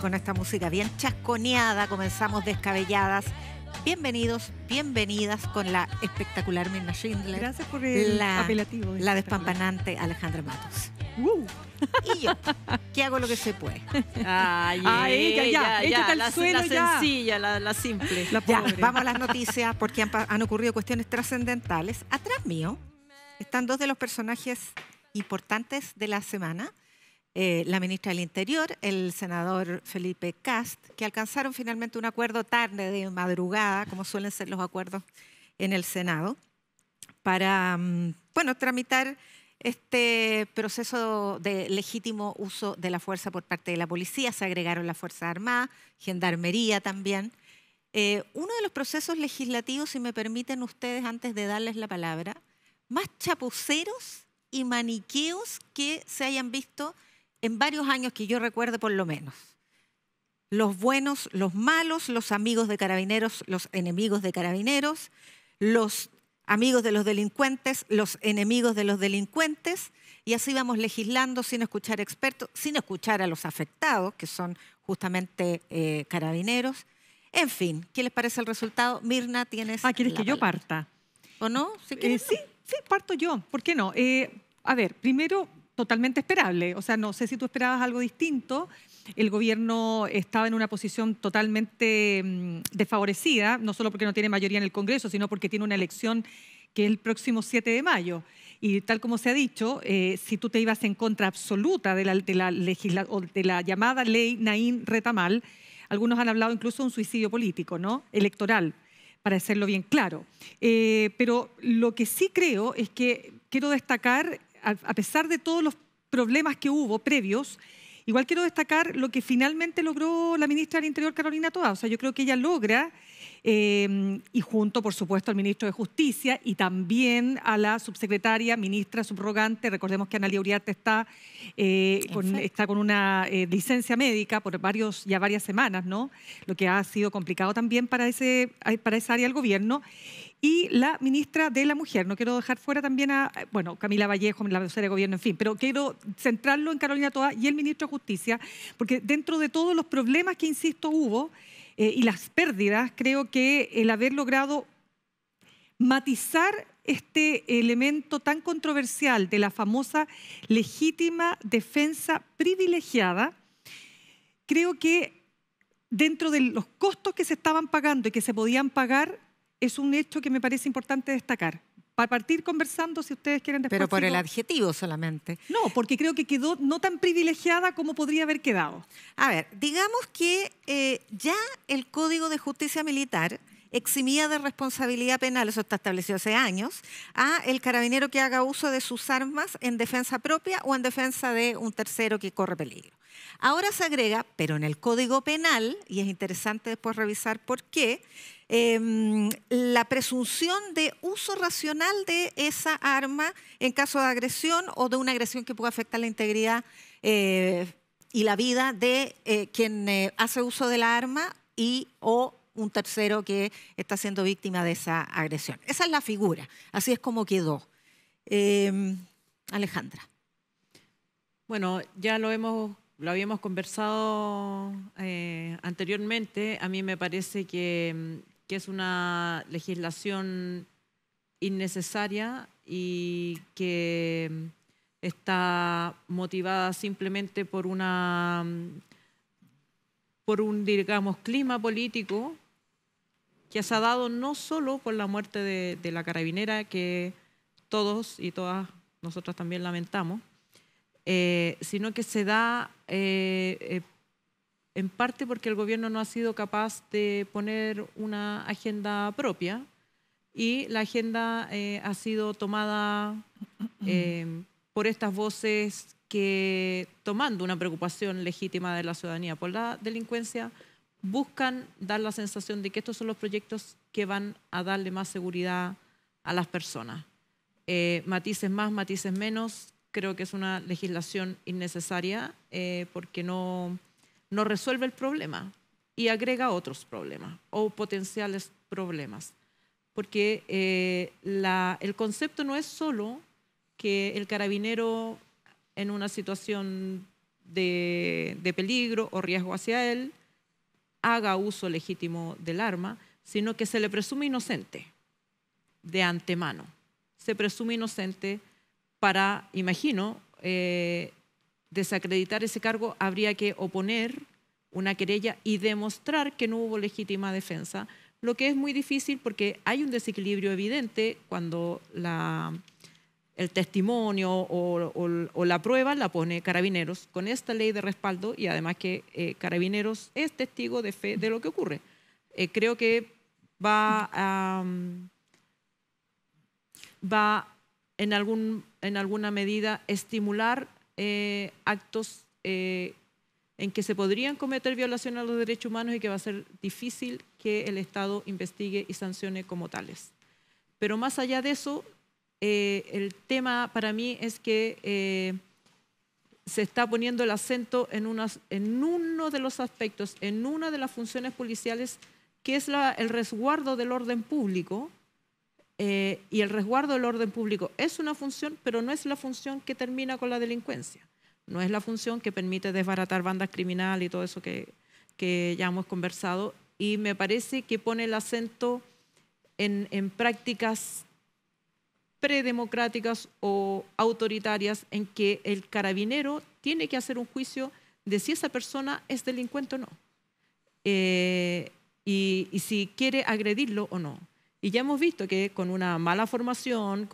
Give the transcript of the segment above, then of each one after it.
con esta música bien chasconeada, comenzamos descabelladas. Bienvenidos, bienvenidas con la espectacular Mirna Schindler. Gracias por el la, apelativo. La despampanante Alejandra Matos. Y yo, que hago lo que se puede. Ay, ah, ya, ya, ya, sencilla, la, simple. vamos a las noticias porque han, han ocurrido cuestiones trascendentales. Atrás mío están dos de los personajes importantes de la semana. Eh, la ministra del Interior, el senador Felipe Cast, que alcanzaron finalmente un acuerdo tarde de madrugada, como suelen ser los acuerdos en el Senado, para mm, bueno, tramitar este proceso de legítimo uso de la fuerza por parte de la policía. Se agregaron las Fuerzas Armadas, Gendarmería también. Eh, uno de los procesos legislativos, si me permiten ustedes, antes de darles la palabra, más chapuceros y maniqueos que se hayan visto en varios años que yo recuerdo, por lo menos. Los buenos, los malos, los amigos de carabineros, los enemigos de carabineros, los amigos de los delincuentes, los enemigos de los delincuentes, y así vamos legislando sin escuchar expertos, sin escuchar a los afectados, que son justamente eh, carabineros. En fin, ¿qué les parece el resultado? Mirna, tienes. Ah, ¿quieres que yo parta? ¿O no? Eh, sí, sí, parto yo. ¿Por qué no? Eh, a ver, primero totalmente esperable. O sea, no sé si tú esperabas algo distinto. El gobierno estaba en una posición totalmente mm, desfavorecida, no solo porque no tiene mayoría en el Congreso, sino porque tiene una elección que es el próximo 7 de mayo. Y tal como se ha dicho, eh, si tú te ibas en contra absoluta de la, legisla, de la llamada ley Naín Retamal, algunos han hablado incluso de un suicidio político, ¿no? Electoral, para hacerlo bien claro. Eh, pero lo que sí creo es que quiero destacar a pesar de todos los problemas que hubo previos, Igual quiero destacar lo que finalmente logró la ministra del Interior, Carolina Toa. O sea, yo creo que ella logra, eh, y junto, por supuesto, al ministro de Justicia y también a la subsecretaria, ministra subrogante, recordemos que Analia Uriarte está, eh, con, está con una eh, licencia médica por varios, ya varias semanas, ¿no? Lo que ha sido complicado también para, ese, para esa área del gobierno y la ministra de la Mujer. No quiero dejar fuera también a, eh, bueno, Camila Vallejo, la vocera de gobierno, en fin, pero quiero centrarlo en Carolina Toa y el ministro de Justicia, porque dentro de todos los problemas que, insisto, hubo eh, y las pérdidas, creo que el haber logrado matizar este elemento tan controversial de la famosa legítima defensa privilegiada, creo que dentro de los costos que se estaban pagando y que se podían pagar, es un hecho que me parece importante destacar. Para partir conversando, si ustedes quieren Pero por el adjetivo solamente. No, porque creo que quedó no tan privilegiada como podría haber quedado. A ver, digamos que eh, ya el Código de Justicia Militar eximía de responsabilidad penal, eso está establecido hace años, a el carabinero que haga uso de sus armas en defensa propia o en defensa de un tercero que corre peligro. Ahora se agrega, pero en el Código Penal, y es interesante después revisar por qué, Em, la presunción de uso racional de esa arma en caso de agresión o de una agresión que pueda afectar la integridad eh, y la vida de eh, quien eh, hace uso de la arma y o un tercero que está siendo víctima de esa agresión. Esa es la figura, así es como quedó. Em, Alejandra. Bueno, ya lo hemos lo habíamos conversado anteriormente, a mí me parece que, que es una legislación innecesaria y que mm, está motivada simplemente por una mm, por un digamos clima político que se ha dado no solo por la muerte de, la carabinera que todos y todas nosotras también lamentamos, eh, sino que se da eh, eh, en parte porque el gobierno no ha sido capaz de poner una agenda propia y la agenda eh, ha sido tomada em, por estas voces que, tomando una preocupación legítima de la ciudadanía por la delincuencia, buscan dar la sensación de que estos son los proyectos que van a darle más seguridad a las personas. Eh, matices más, matices menos, creo que es una legislación innecesaria eh, porque no no resuelve el problema y agrega otros problemas o potenciales problemas. Porque eh, el concepto no es solo que el carabinero en una situación de, peligro o riesgo hacia él haga uso legítimo del arma, sino que se le presume inocente de antemano. Se presume inocente para, imagino, eh, desacreditar ese cargo, habría que oponer una querella y demostrar que no hubo legítima defensa, lo que es muy difícil porque hay un desequilibrio evidente cuando el testimonio o, la prueba la pone Carabineros con esta ley de respaldo y además que eh, Carabineros es testigo de fe de lo que ocurre. Eh, creo que va um, va en, algún, en alguna medida estimular eh, actos eh, en que se podrían cometer violaciones a los derechos humanos y que va a ser difícil que el Estado investigue y sancione como tales. Pero más allá de eso, eh, el tema para mí es que se está poniendo el acento en, uno de los aspectos, en una de las funciones policiales, que es el resguardo del orden público, eh, y el resguardo del orden público es una función, pero no es la función que termina con la delincuencia, no es la función que permite desbaratar bandas criminales y todo eso que, ya hemos conversado, y me parece que pone el acento en, prácticas predemocráticas o autoritarias en que el carabinero tiene que hacer un juicio de si esa persona es delincuente o no, eh, y si quiere agredirlo o no. Y ya hemos visto que con una mala formación,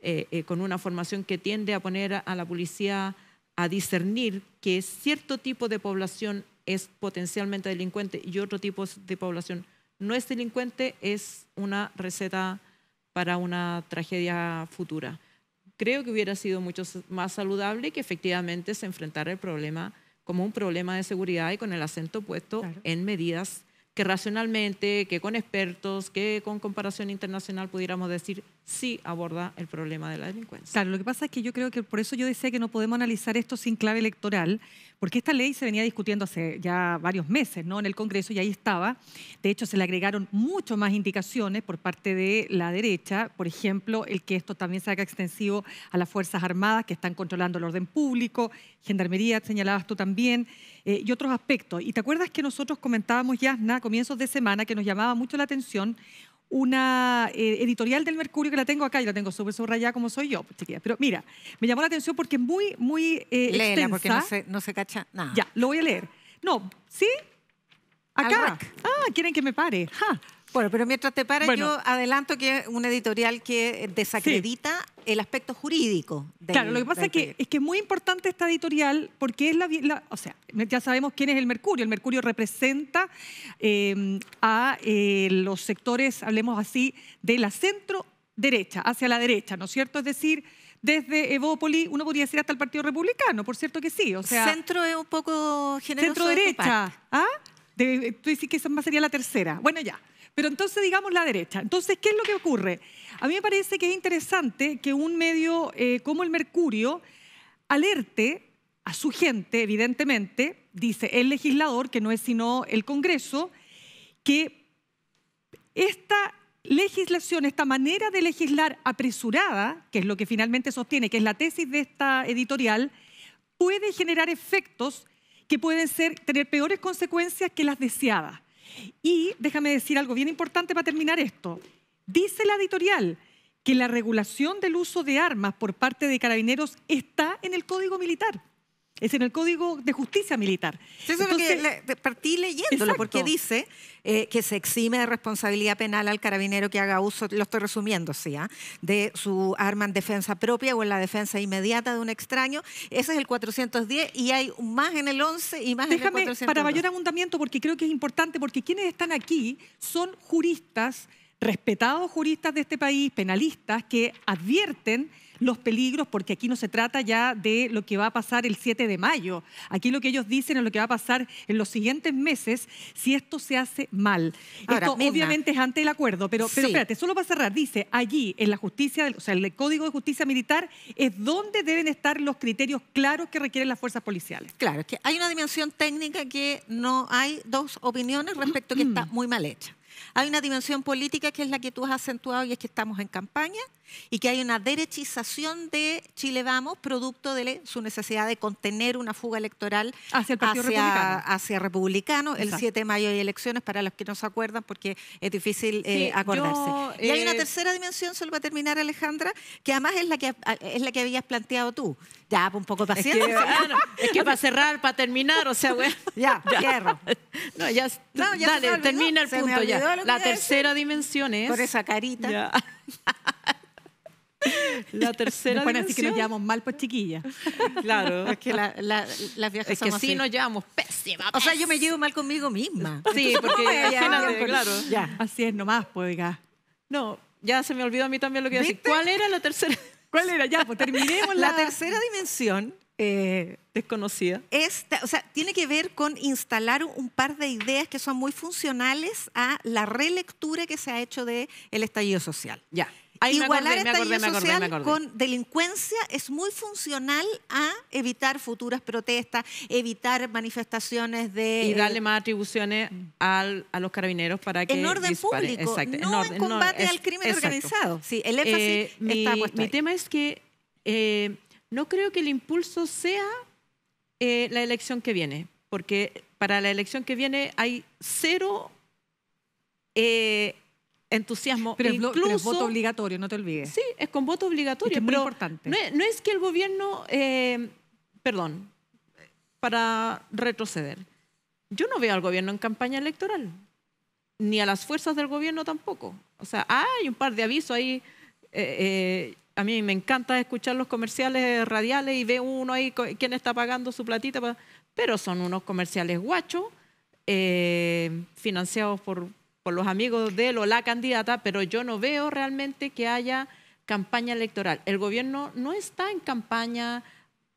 eh, eh, con una, formación que tiende a poner a la policía a discernir que cierto tipo de población es potencialmente delincuente y otro tipo de población no es delincuente, es una receta para una tragedia futura. Creo que hubiera sido mucho más saludable que efectivamente se enfrentara el problema como un problema de seguridad y con el acento puesto en medidas que racionalmente, que con expertos, que con comparación internacional pudiéramos decir sí aborda el problema de la delincuencia. Claro, lo que pasa es que yo creo que por eso yo decía que no podemos analizar esto sin clave electoral, porque esta ley se venía discutiendo hace ya varios meses ¿no? en el Congreso y ahí estaba. De hecho, se le agregaron mucho más indicaciones por parte de la derecha, por ejemplo, el que esto también se haga extensivo a las Fuerzas Armadas que están controlando el orden público, Gendarmería, señalabas tú también, eh, y otros aspectos. Y te acuerdas que nosotros comentábamos, ya a comienzos de semana, que nos llamaba mucho la atención una eh, editorial del Mercurio que la tengo acá, y la tengo súper subrayada como soy yo, pues, Pero mira, me llamó la atención porque es muy, muy eh, porque no se, no se cacha nada. Ya, lo voy a leer. No, ¿sí? Acá. Ah, quieren que me pare. Ja. Bueno, pero mientras te paras, yo adelanto que es una editorial que eh, desacredita el aspecto jurídico. claro, lo que pasa es que, es que, muy importante esta editorial porque es la, O sea, ya sabemos quién es el Mercurio. El Mercurio representa em, a eh, los sectores, hablemos así, de la centro derecha, hacia la derecha, ¿no es cierto? Es decir, desde Evópoli, uno podría decir hasta el Partido Republicano, por cierto que sí. O sea, centro es un poco generoso. Centro derecha. ¿Ah? tú dices que esa sería la tercera. Bueno, ya. Pero entonces digamos la derecha. Entonces, ¿qué es lo que ocurre? A mí me parece que es interesante que un medio eh, como el Mercurio alerte a su gente, evidentemente, dice el legislador, que no es sino el Congreso, que esta legislación, esta manera de legislar apresurada, que es lo que finalmente sostiene, que es la tesis de esta editorial, puede generar efectos que pueden ser, tener peores consecuencias que las deseadas. Y déjame decir algo bien importante para terminar esto. Dice la editorial que la regulación del uso de armas por parte de carabineros está en el Código Militar. Es en el Código de Justicia Militar. es Entonces, partí leyéndolo porque dice eh, que se exime de responsabilidad penal al carabinero que haga uso, lo estoy resumiendo, sí, ¿Ah? de su arma en defensa propia o en la defensa inmediata de un extraño. Ese es el 410 y hay más en el 11 y más en el 410. Para mayor abundamiento, porque creo que es importante, porque quienes están aquí son juristas, respetados juristas de este país, penalistas, que advierten los peligros, porque aquí no se trata ya de lo que va a pasar el 7 de mayo. Aquí lo que ellos dicen es lo que va a pasar en los siguientes meses si esto se hace mal. esto obviamente es ante el acuerdo, pero, pero espérate, solo para cerrar, dice allí en la justicia, o sea, en el Código de Justicia Militar es donde deben estar los criterios claros que requieren las fuerzas policiales. Claro, es que hay una dimensión técnica que no hay dos opiniones respecto a que mm. está muy mal hecha. Hay una dimensión política que es la que tú has acentuado y es que estamos en campaña y que hay una derechización de Chile Vamos producto de su necesidad de contener una fuga electoral hacia Republicano. El 7 de mayo hay elecciones, para los que no se acuerdan, porque es difícil eh, acordarse. Y hay una eh, tercera dimensión, solo para terminar, Alejandra, que además es la que, es la que habías planteado tú. Ya, pues, un poco paciente. Ah, es que, para cerrar, para terminar, o sea, bueno. Ya, ya. No, ya, ya dale, termina el punto ya. La tercera dimensión es... Por esa carita. La tercera Bueno, así que nos llevamos mal, pues chiquilla. Claro. Es que la, la, las Es que sí así. nos llevamos pésima. O sea, yo me llevo mal conmigo misma. Sí, porque ya, claro. así es nomás, pues, diga No, ya se me olvidó a mí también lo que iba a decir. ¿Cuál era la tercera? ¿Cuál era? Ya, pues terminemos la tercera dimensión eh, desconocida. Esta, o sea, tiene que ver con instalar un par de ideas que son muy funcionales a la relectura que se ha hecho del el estallido social. Ya. Igualar el estallido social con delincuencia es muy funcional a evitar futuras protestas, evitar manifestaciones de... Y eh, darle más atribuciones mm. a los carabineros para que... En orden público, exacto, no en, combate al crimen organizado. Sí, el eh, énfasis está puesto Mi tema es que... No creo que el impulso sea eh, la elección que viene, porque para la elección que viene hay cero eh, entusiasmo. Pero, es voto obligatorio, no te olvides. Sí, es con voto obligatorio. Es, muy importante. No es, que el gobierno, eh, perdón, para retroceder. Yo no veo al gobierno en campaña electoral, ni a las fuerzas del gobierno tampoco. O sea, hay un par de avisos ahí. A mí me encanta escuchar los comerciales radiales y ve uno ahí quién está pagando su platita, pero son unos comerciales guachos, eh, financiados por, por los amigos de él o la candidata, pero yo no veo realmente que haya campaña electoral. El gobierno no está en campaña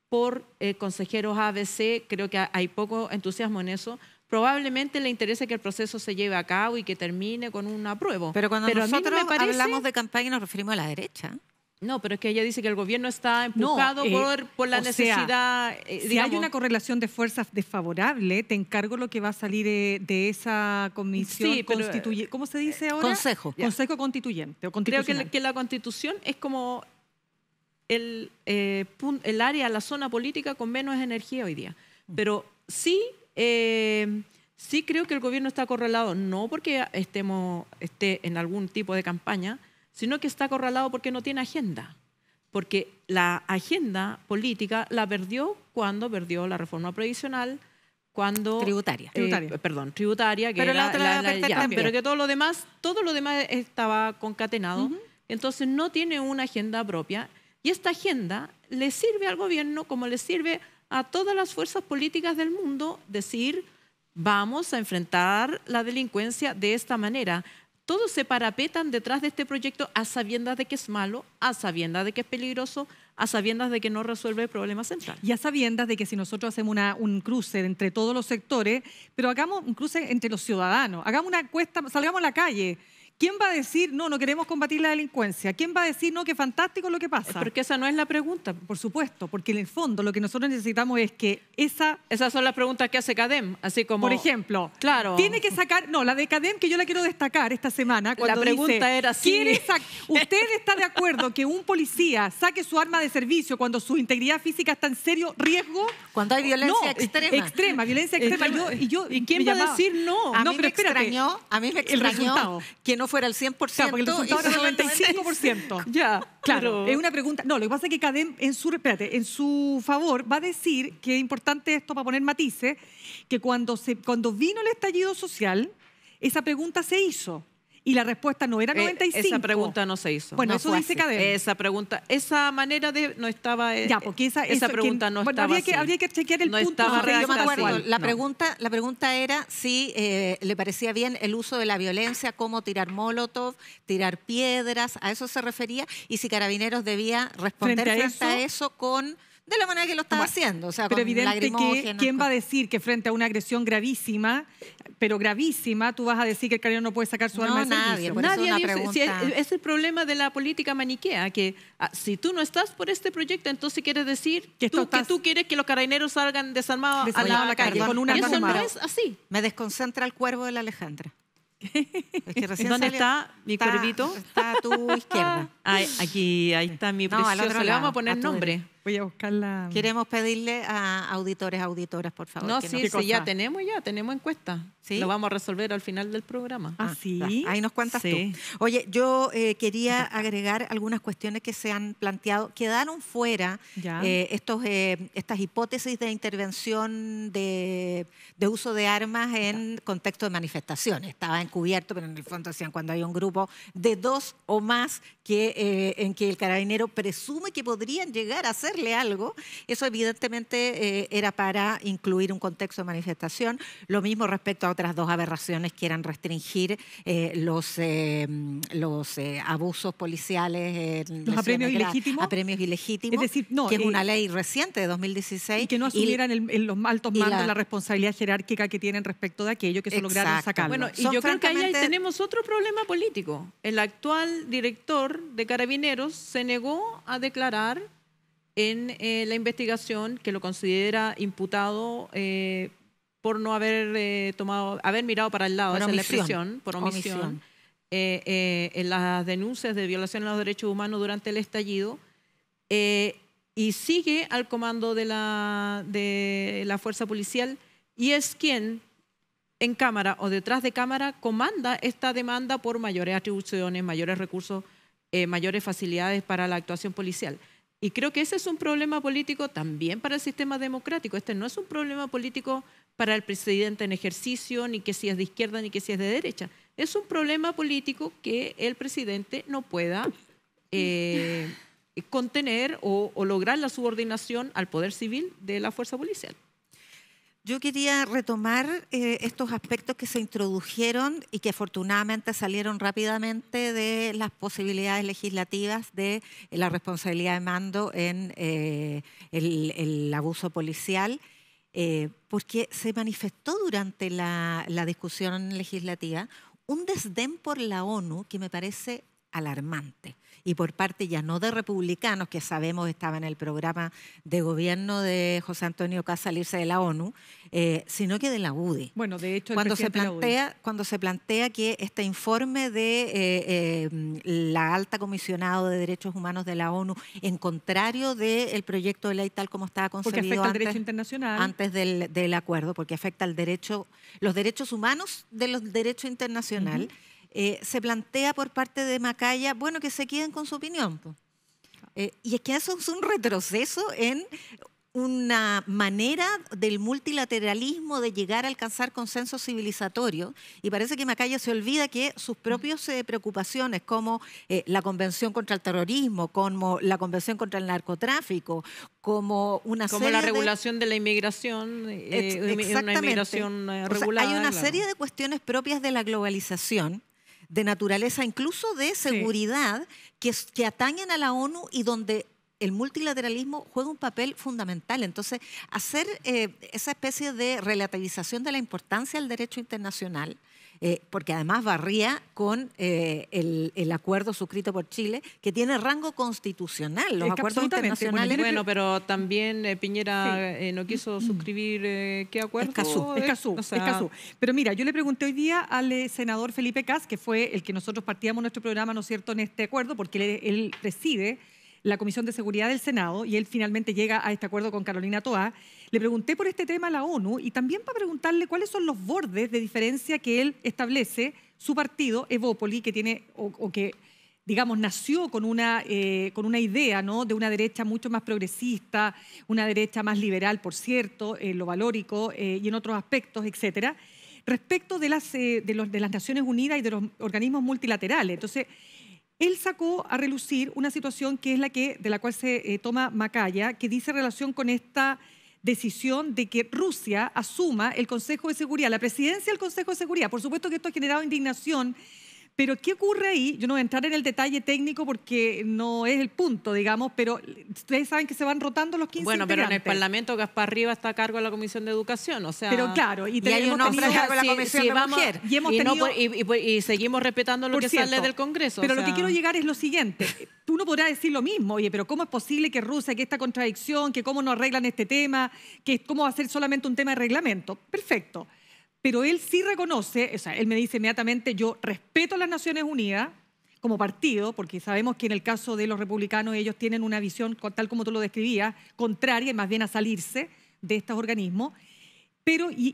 por eh, consejeros ABC, creo que hay poco entusiasmo en eso. Probablemente le interesa que el proceso se lleve a cabo y que termine con un apruebo. Pero cuando nosotros hablamos de campaña nos referimos a la derecha. No, pero es que ella dice que el gobierno está empujado eh, por, la necesidad. Eh, si hay una correlación de fuerzas desfavorable, te encargo lo que va a salir eh, de, esa comisión constituyente. ¿Cómo se dice ahora? Consejo. Consejo constituyente. Creo que la, constitución es como el, el área, la zona política con menos energía hoy día. Mm. Pero sí, sí creo que el gobierno está correlado, no porque estemos esté en algún tipo de campaña, sino que está acorralado porque no tiene agenda, porque la agenda política la perdió cuando perdió la reforma previsional, cuando tributaria, eh, perdón tributaria pero que todo lo demás todo lo demás estaba concatenado entonces no tiene una agenda propia y esta agenda le sirve al gobierno como le sirve a todas las fuerzas políticas del mundo decir vamos a enfrentar la delincuencia de esta manera todos se parapetan detrás de este proyecto a sabiendas de que es malo, a sabiendas de que es peligroso, a sabiendas de que no resuelve el problema central. Y a sabiendas de que si nosotros hacemos una, un cruce entre todos los sectores, pero hagamos un cruce entre los ciudadanos, hagamos una encuesta, salgamos a la calle, ¿Quién va a decir, no, no queremos combatir la delincuencia? ¿Quién va a decir, no, que fantástico lo que pasa? Porque esa no es la pregunta. Por supuesto, porque en el fondo lo que nosotros necesitamos es que esa... Esas son las preguntas que hace CADEM, así como... Por ejemplo, claro. tiene que sacar... No, la de CADEM que yo la quiero destacar esta semana. Cuando la pregunta era así. ¿Usted está de acuerdo que un policía saque su arma de servicio cuando su integridad física está en serio riesgo? Cuando hay violencia extrema. Extrema, violencia extrema. y, quién va a decir no? A no, mí me extrañó, a mí me extrañó que no fuera el 100%. porque el resultado era el 95%. ya, claro. Es una pregunta. No, lo que pasa es que Cadem, en su, en su favor, va a decir que es importante esto para poner matices, que cuando, se, cuando vino el estallido social, esa pregunta se hizo y la respuesta no era 95. Eh, esa pregunta no se hizo. Bueno, eso dice Cadena. Esa pregunta, esa manera de no estaba. Eh, ya, porque esa, pregunta no estaba. Habría, Que, chequear el punto. Estaba no, yo me acuerdo. La, pregunta, la pregunta era si eh, le parecía bien el uso de la violencia, cómo tirar molotov, tirar piedras, a eso se refería, y si Carabineros debía responder frente, a eso con de la manera que lo estaba haciendo. pero evidente que quién va a decir que frente a una agresión gravísima, pero gravísima, tú vas a decir que el carabinero no puede sacar su arma nadie, nadie, es, el problema de la política maniquea, que ah, si tú no estás por este proyecto, entonces quieres decir que, tú, quieres que los carabineros salgan desarmados a la, calle. Con una y eso no es así. Me desconcentra el cuervo de la Alejandra. ¿Dónde está mi cuervito? Está a tu izquierda. Ah, aquí, ahí está mi precioso. Le vamos a poner nombre. Voy a buscar la... Queremos pedirle a auditores, auditoras, por favor. No, sí, sí, ya tenemos, ya tenemos encuesta. Lo vamos a resolver al final del programa. Ah, ¿Ah sí. Ahí nos cuentas tú. Oye, yo eh, quería agregar algunas cuestiones que se han planteado. Quedaron fuera eh, estos, eh, estas hipótesis de intervención de, uso de armas en contexto de manifestaciones. Estaba encubierto, pero en el fondo decían cuando hay un grupo de dos o más que, en que el carabinero presume que podrían llegar a ser algo, eso evidentemente eh, era para incluir un contexto de manifestación. Lo mismo respecto a otras dos aberraciones que eran restringir eh, los, eh, los abusos policiales. los apremios premios ilegítimos. ilegítimos. Es decir, no, que es una ley reciente de 2016. Y que no asumieran en los altos mandos la, responsabilidad jerárquica que tienen respecto de aquello que se lograron sacar. Bueno, y yo creo que ahí tenemos otro problema político. El actual director de Carabineros se negó a declarar en eh, la investigación que lo considera imputado eh, por no haber eh, tomado, haber mirado para el lado, por la expresión, por omisión, en las denuncias de violación a los derechos humanos durante el estallido y sigue al comando de la, de la fuerza policial y es quien en cámara o detrás de cámara comanda esta demanda por mayores atribuciones, mayores recursos, mayores facilidades para la actuación policial. Y creo que ese es un problema político también para el sistema democrático. Este no es un problema político para el presidente en ejercicio, ni que si es de izquierda, ni que si es de derecha. Es un problema político que el presidente no pueda eh, contener o lograr la subordinación al poder civil de la fuerza policial. Yo quería retomar eh, estos aspectos que se introdujeron y que afortunadamente salieron rápidamente de las posibilidades legislativas de eh, la responsabilidad de mando en eh, el, abuso policial, porque se manifestó durante la discusión legislativa un desdén por la ONU que me parece alarmante y por parte ya no de republicanos, que sabemos estaba en el programa de gobierno de José Antonio salirse de la ONU, eh, sino que de la UDI. E. Bueno, de hecho, cuando se e. plantea cuando se plantea que este informe de eh, eh, la alta comisionado de derechos humanos de la ONU, en contrario del proyecto de ley tal como estaba concebido antes, derecho internacional. antes del, acuerdo, porque afecta al derecho, los derechos humanos de los derechos internacional. Eh, se plantea por parte de Macaya, bueno, que se queden con su opinión. Eh, y es que eso es un retroceso en una manera del multilateralismo de llegar a alcanzar consenso civilizatorio y parece que Macaya se olvida que sus propias eh, preocupaciones como la Convención contra el Terrorismo, como la Convención contra el Narcotráfico, como una como la regulación de... la inmigración, eh, una inmigración regular. hay una serie de cuestiones propias de la globalización de naturaleza, incluso de seguridad, que, que atañen a la ONU y donde el multilateralismo juega un papel fundamental. Entonces, hacer eh, esa especie de relativización de la importancia del derecho internacional eh, porque además barría con eh, el, acuerdo suscrito por Chile, que tiene rango constitucional, los acuerdos pues, internacionales. Bueno, pero también eh, Piñera no quiso mm. suscribir qué acuerdo. Es Escazú, es caso. Pero mira, yo le pregunté hoy día al senador Felipe Cas, que fue el que nosotros partíamos nuestro programa, ¿no es cierto?, en este acuerdo, porque él, él preside la Comisión de Seguridad del Senado y él finalmente llega a este acuerdo con Carolina Toá le pregunté por este tema a la ONU y también para preguntarle cuáles son los bordes de diferencia que él establece, su partido, Evópoli, que tiene o, que digamos, nació con una, eh, con una idea ¿no? de una derecha mucho más progresista, una derecha más liberal, por cierto, en lo valórico eh, y en otros aspectos, etcétera, respecto de las, eh, de, los, de las Naciones Unidas y de los organismos multilaterales. Entonces, él sacó a relucir una situación que es la que, de la cual se toma Macaya, que dice relación con esta decisión de que Rusia asuma el Consejo de Seguridad, la presidencia del Consejo de Seguridad. Por supuesto que esto ha generado indignación pero ¿qué ocurre ahí? Yo no voy a entrar en el detalle técnico porque no es el punto, digamos, pero ustedes saben que se van rotando los 15 Bueno, pero en el Parlamento Gaspar arriba está a cargo de la Comisión de Educación, o sea... Pero claro, y, tenemos la Comisión de vamos, Y, seguimos respetando lo que sale del Congreso. Pero lo que quiero llegar es lo siguiente. tú no podrás decir lo mismo, oye, pero ¿cómo es posible que Rusia, que esta contradicción, que cómo no arreglan este tema, que cómo va a ser solamente un tema de reglamento? Perfecto pero él sí reconoce, o sea, él me dice inmediatamente, yo respeto a las Naciones Unidas como partido, porque sabemos que en el caso de los republicanos ellos tienen una visión, tal como tú lo describías, contraria, más bien a salirse de estos organismos, pero y,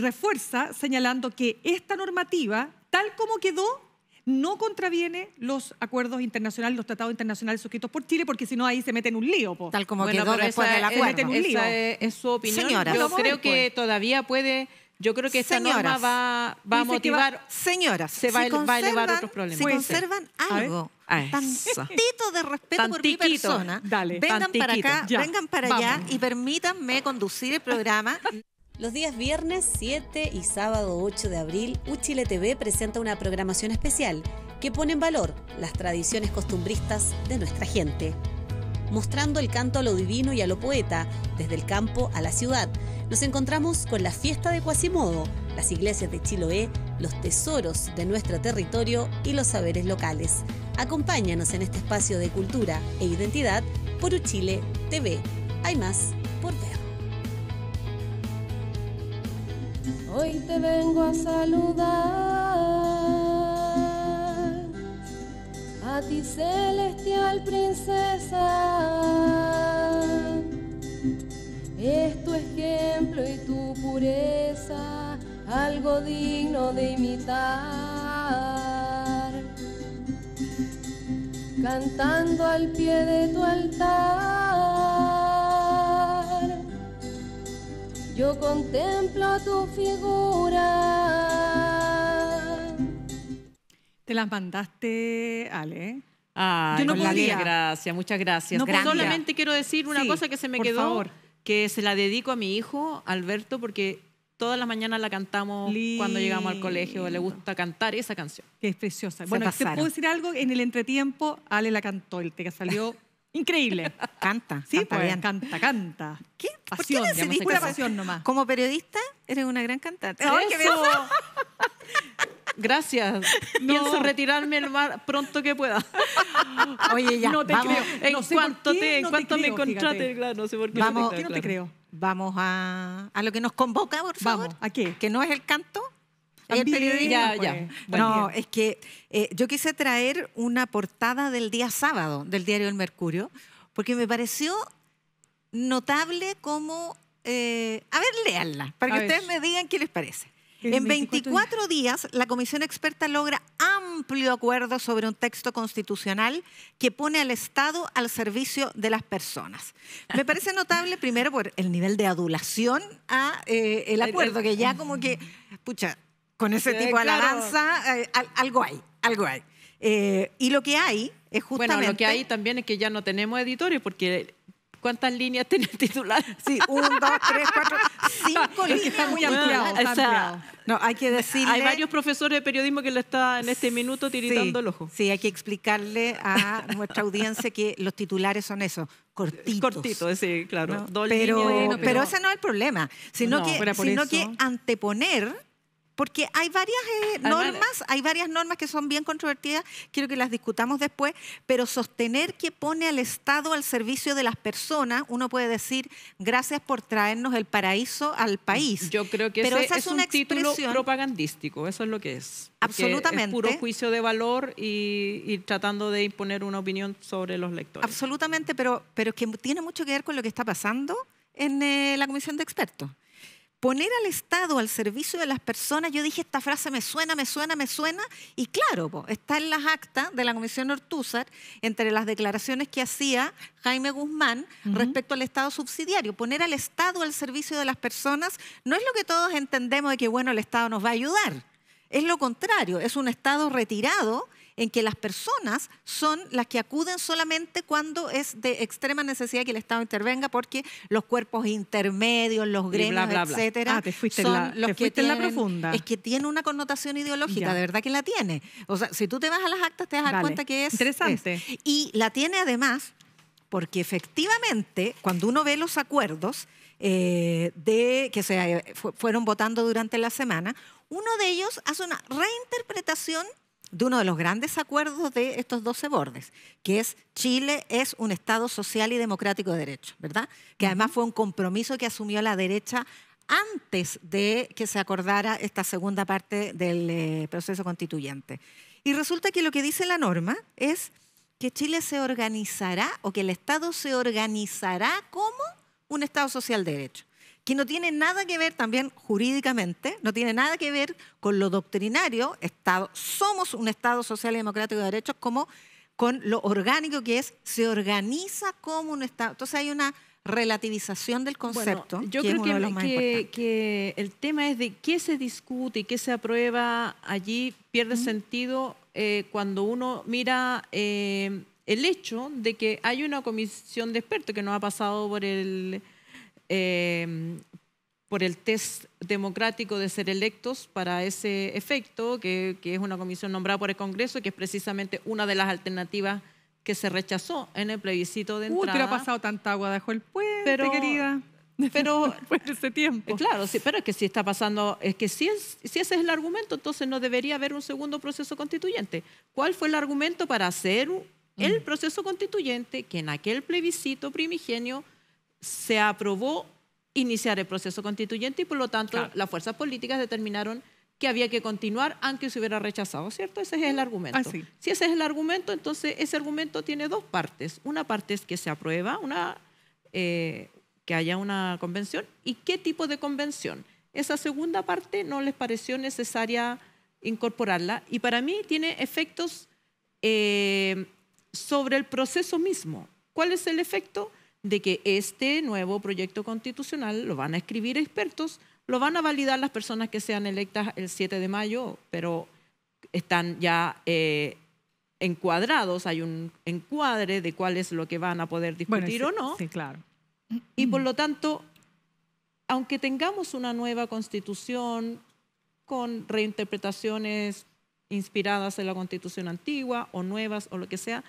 refuerza señalando que esta normativa, tal como quedó, no contraviene los acuerdos internacionales, los tratados internacionales suscritos por Chile, porque si no ahí se meten un lío. Tal como quedó después esa, del acuerdo. es, su opinión. Señora. Yo creo que todavía puede yo creo que esta norma va, a motivar. señoras, se va, a elevar otros problemas. Si conservan algo, tantito de respeto por mi persona, vengan para acá, vengan para allá y permítanme conducir el programa. Los días viernes 7 y sábado 8 de abril, Uchile TV presenta una programación especial que pone en valor las tradiciones costumbristas de nuestra gente mostrando el canto a lo divino y a lo poeta, desde el campo a la ciudad. Nos encontramos con la fiesta de Quasimodo, las iglesias de Chiloé, los tesoros de nuestro territorio y los saberes locales. Acompáñanos en este espacio de cultura e identidad por Uchile TV. Hay más por ver. Hoy te vengo a saludar a ti celestial princesa, es tu ejemplo y tu pureza, algo digno de imitar. Cantando al pie de tu altar, yo contemplo tu figura te las mandaste, Ale. Yo no podía. gracias, muchas gracias. No, solamente quiero decir una cosa que se me quedó, que se la dedico a mi hijo, Alberto, porque todas las mañanas la cantamos cuando llegamos al colegio. Le gusta cantar esa canción. Que es preciosa. bueno, puedo decir algo, en el entretiempo Ale la cantó, el que salió increíble. Canta. Sí, canta, pues, canta, canta. ¿Qué? Pasión, ¿Por qué pasión nomás. Como periodista, eres una gran cantante. ¡Ay, qué Gracias. Pienso retirarme lo más pronto que pueda. Oye, ya. No te vamos. creo. En cuanto, te, en cuanto me contrate, claro, no sé por qué. Vamos, te creo, te creo? Vamos a, a, lo que nos convoca, por favor. ¿a qué? Que no es el canto. El periodismo. Ya, pues. No, es que eh, yo quise traer una portada del día sábado del diario El Mercurio, porque me pareció notable como... Eh, a ver, leanla, para que ustedes me digan qué les parece. En 24 días, la Comisión Experta logra amplio acuerdo sobre un texto constitucional que pone al Estado al servicio de las personas. Me parece notable, primero, por el nivel de adulación a eh, el acuerdo, que ya como que, pucha, con ese tipo de alabanza, eh, algo hay, algo hay. Eh, y lo que hay es justamente... Bueno, lo que hay también es que ya no tenemos editorio, porque ¿Cuántas líneas tiene el titular? Sí, un, dos, tres, cuatro, cinco líneas. muy ampliado. No, hay que decirle... Hay varios profesores de periodismo que lo están en este minuto tiritando el ojo. Sí, hay que explicarle a nuestra audiencia que los titulares son esos, cortitos. Cortitos, sí, claro. Pero, pero, ese no es el problema, sino, que, que anteponer porque eh, hay varias normas, hay varias normas que son bien controvertidas, quiero que las discutamos después, pero sostener que pone al Estado al servicio de las personas, uno puede decir gracias por traernos el paraíso al país. Yo creo que pero ese es, un título propagandístico, eso es lo que es. Absolutamente. Es puro juicio de valor y, tratando de imponer una opinión sobre los lectores. Absolutamente, pero, pero que tiene mucho que ver con lo que está pasando en eh, la comisión de expertos poner al Estado al servicio de las personas, yo dije, esta frase me suena, me suena, me suena, y claro, está en las actas de la Comisión Ortúzar, entre las declaraciones que hacía Jaime Guzmán respecto al Estado subsidiario. Poner al Estado al servicio de las personas no es lo que todos entendemos de que, bueno, el Estado nos va a ayudar. Es lo contrario, es un Estado retirado en que las personas son las que acuden solamente cuando es de extrema necesidad que el Estado intervenga, porque los cuerpos intermedios, los gremios, etcétera, ah, te fuiste son los que en la profunda. Es que tiene una connotación ideológica, de verdad que la tiene. O sea, si tú te vas a las actas te vas a dar cuenta que es interesante y la tiene además porque efectivamente cuando uno ve los acuerdos eh, de que se eh, fueron votando durante la semana, uno de ellos hace una reinterpretación de uno de los grandes acuerdos de estos 12 bordes, que es Chile es un Estado social y democrático de derecho, ¿verdad? Que además fue un compromiso que asumió la derecha antes de que se acordara esta segunda parte del eh, proceso constituyente. Y resulta que lo que dice la norma es que Chile se organizará o que el Estado se organizará como un Estado social de derecho que no tiene nada que ver también jurídicamente, no tiene nada que ver con lo doctrinario, Estado, somos un Estado social y democrático de derechos, como con lo orgánico que es, se organiza como un Estado. Entonces hay una relativización del concepto. yo que creo que, de los más que, el tema es de qué se discute y qué se aprueba allí pierde sentido eh, cuando uno mira eh, el hecho de que hay una comisión de expertos que no ha pasado por el Em, por el test democrático de ser electos para ese efecto, que, es una comisión nombrada por el Congreso, que es precisamente una de las alternativas que se rechazó en el plebiscito de entrada. Uy, ha pasado tanta agua bajo el puente, pero, querida. Pero después de ese tiempo. Eh, claro, sí, pero es que si está pasando, es que si ese es el argumento, entonces no debería haber un segundo proceso constituyente. ¿Cuál fue el argumento para hacer el mm. proceso constituyente que en aquel plebiscito primigenio se aprobó iniciar el proceso constituyente y por lo tanto las fuerzas políticas determinaron que había que continuar aunque se hubiera rechazado, ¿cierto? Ese es el argumento. Ah, si ese es el argumento, entonces ese argumento tiene dos partes. Una parte es que se aprueba, eh, que haya una convención y qué tipo de convención. Esa segunda parte no les pareció necesaria incorporarla y para mí tiene efectos eh, sobre el proceso mismo. ¿Cuál es el efecto? de que este nuevo proyecto constitucional lo van a escribir expertos, lo van a validar las personas que sean electas el 7 de mayo, pero están ya eh, encuadrados, hay un encuadre de cuál es lo que van a poder discutir o no. Sí, claro. Y por lo tanto, aunque tengamos una nueva constitución con reinterpretaciones inspiradas en la constitución antigua o nuevas o lo que sea,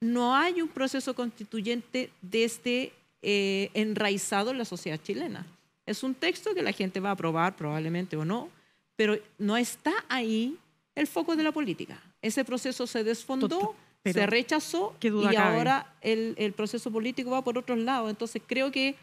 no hay un proceso constituyente desde este, eh, enraizado en la sociedad chilena. Es un texto que la gente va a aprobar probablemente o no, pero no está ahí el foco de la política. Ese proceso se desfondó, se rechazó y ahora el, el proceso político va por otro lado. Entonces creo que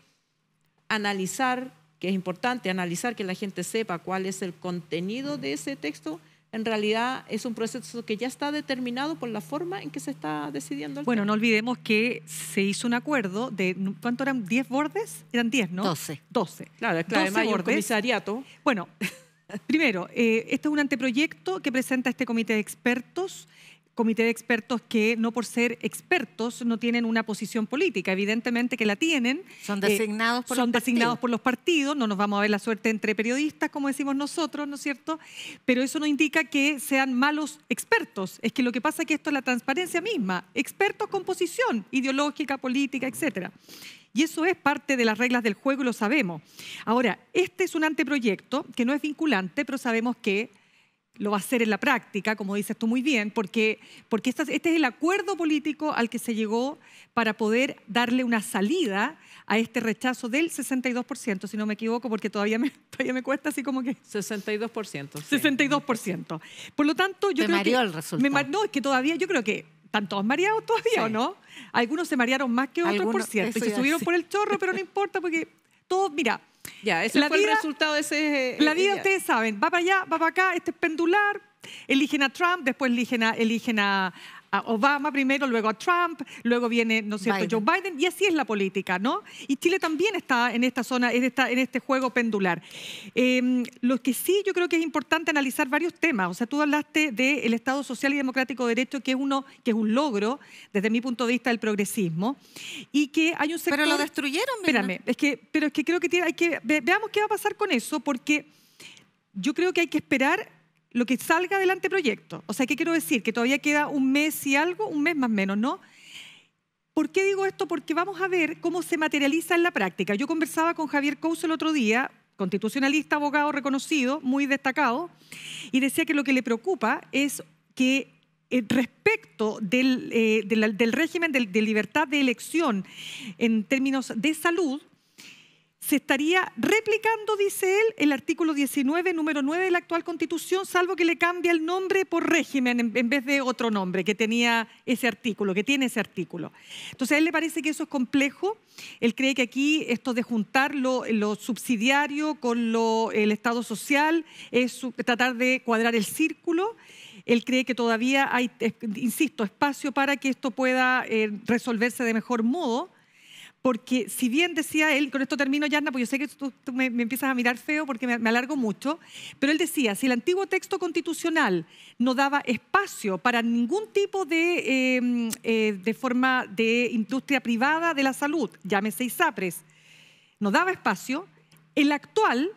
analizar, que es importante analizar, que la gente sepa cuál es el contenido de ese texto, en realidad es un proceso que ya está determinado por la forma en que se está decidiendo. El bueno, no olvidemos que se hizo un acuerdo de, ¿cuánto eran? ¿10 bordes? Eran 10, ¿no? 12. 12. Claro, es claro, bordes. Un comisariato. Bueno, primero, eh, este es un anteproyecto que presenta este comité de expertos comité de expertos que no por ser expertos no tienen una posición política, evidentemente que la tienen. Son eh, designados por Son los designados partidos. por los partidos, no nos vamos a ver la suerte entre periodistas, como decimos nosotros, ¿no es cierto? Pero eso no indica que sean malos expertos, es que lo que pasa es que esto es la transparencia misma, expertos con posición ideológica, política, etcétera. Y eso es parte de las reglas del juego lo sabemos. Ahora, este es un anteproyecto que no es vinculante, pero sabemos que lo va a hacer en la práctica, como dices tú muy bien, porque, porque este, es el acuerdo político al que se llegó para poder darle una salida a este rechazo del 62%, si no me equivoco, porque todavía me, todavía me cuesta así como que... 62%. 62%. Por lo tanto, yo... Me creo mareó que, el resultado. no, es que todavía yo creo que están todos mareados todavía, ¿o no? Algunos se marearon más que otros, por cierto, se subieron por el chorro, pero no importa porque todos, mira, ya, ese fue el resultado de ese... Eh, la vida, eh, ustedes saben, va para allá, va para acá, este es pendular, eligen a Trump, después eligen a, Obama primero, luego a Trump, luego viene, ¿no cierto?, Joe Biden, y así es la política, ¿no? Y Chile también está en esta zona, en, en este juego pendular. Em, lo que sí yo creo que es importante analizar varios temas, o sea, tú hablaste del Estado Social y Democrático de Derecho, que es, uno, que es un logro, desde mi punto de vista, del progresismo, y que hay un Pero lo destruyeron, Espérame, es que, pero es que creo que hay que... veamos qué va a pasar con eso, porque yo creo que hay que esperar lo que salga del anteproyecto. O sea, ¿qué quiero decir? Que todavía queda un mes y algo, un mes más o menos, ¿no? ¿Por qué digo esto? Porque vamos a ver cómo se materializa en la práctica. Yo conversaba con Javier Couso el otro día, constitucionalista, abogado reconocido, muy destacado, y decía que lo que le preocupa es que eh, respecto del, eh, régimen de libertad de elección en términos de salud, se estaría replicando, dice él, el artículo 19, número 9 de la actual Constitución, salvo que le cambia el nombre por régimen en, vez de otro nombre que tenía ese artículo, que tiene ese artículo. Entonces, a él le parece que eso es complejo. Él cree que aquí esto de juntar lo, subsidiario con lo, el Estado social es tratar de cuadrar el círculo. Él cree que todavía hay, insisto, espacio para que esto pueda eh, resolverse de mejor modo porque si bien decía él, con esto termino, Yarna, pues yo sé que tú, me, empiezas a mirar feo porque me, alargo mucho, pero él decía, si el antiguo texto constitucional no daba espacio para ningún tipo de, em, eh, de forma de industria privada de la salud, llámese ISAPRES, no daba espacio, el actual,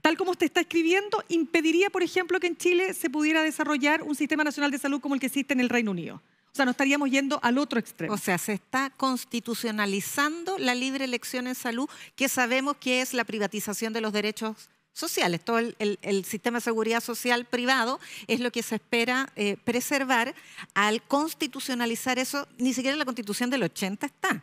tal como usted está escribiendo, impediría, por ejemplo, que en Chile se pudiera desarrollar un sistema nacional de salud como el que existe en el Reino Unido sea, no estaríamos yendo al otro extremo. O sea, se está constitucionalizando la libre elección en salud, que sabemos que es la privatización de los derechos sociales. Todo el, sistema de seguridad social privado es lo que se espera eh, preservar al constitucionalizar eso. Ni siquiera en la constitución del 80 está.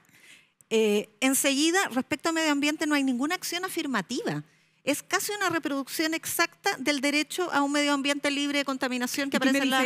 Eh, enseguida, respecto a medio ambiente, no hay ninguna acción afirmativa es casi una reproducción exacta del derecho a un medio ambiente libre de contaminación que aparece en la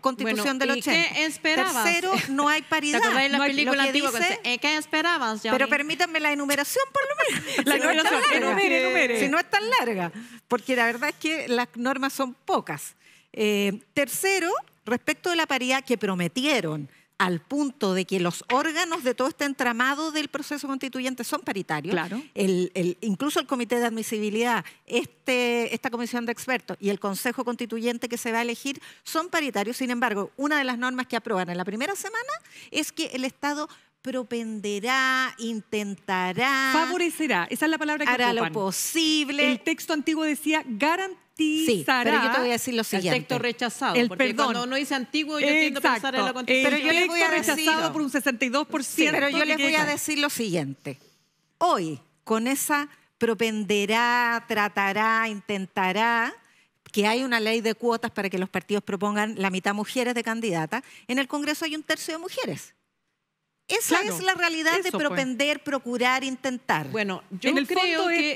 Constitución del 80. ¿Qué esperabas? Tercero, no hay paridad. la ¿Qué esperabas? Pero permítanme la enumeración, por lo menos. la enumeración, no enumere, enumere. Si no es tan larga, porque la verdad es que las normas son pocas. Eh, tercero, respecto de la paridad que prometieron, al punto de que los órganos de todo este entramado del proceso constituyente son paritarios, claro. el, incluso el Comité de Admisibilidad, este, esta comisión de expertos y el Consejo Constituyente que se va a elegir son paritarios. Sin embargo, una de las normas que aprueban en la primera semana es que el Estado propenderá, intentará. Favorecerá, esa es la palabra que Hará lo posible. El texto antiguo decía garantizar. Sí, pero yo te voy a decir lo siguiente. El texto rechazado. porque perdón. cuando dice antiguo, yo entiendo pensar en la Pero le rechazado por un 62%. Sí, pero yo les voy a decir lo siguiente. Hoy, con esa propenderá, tratará, intentará que hay una ley de cuotas para que los partidos propongan la mitad mujeres de candidata, en el Congreso hay un tercio de mujeres. Esa es la realidad de propender, procurar, intentar. Bueno, yo creo que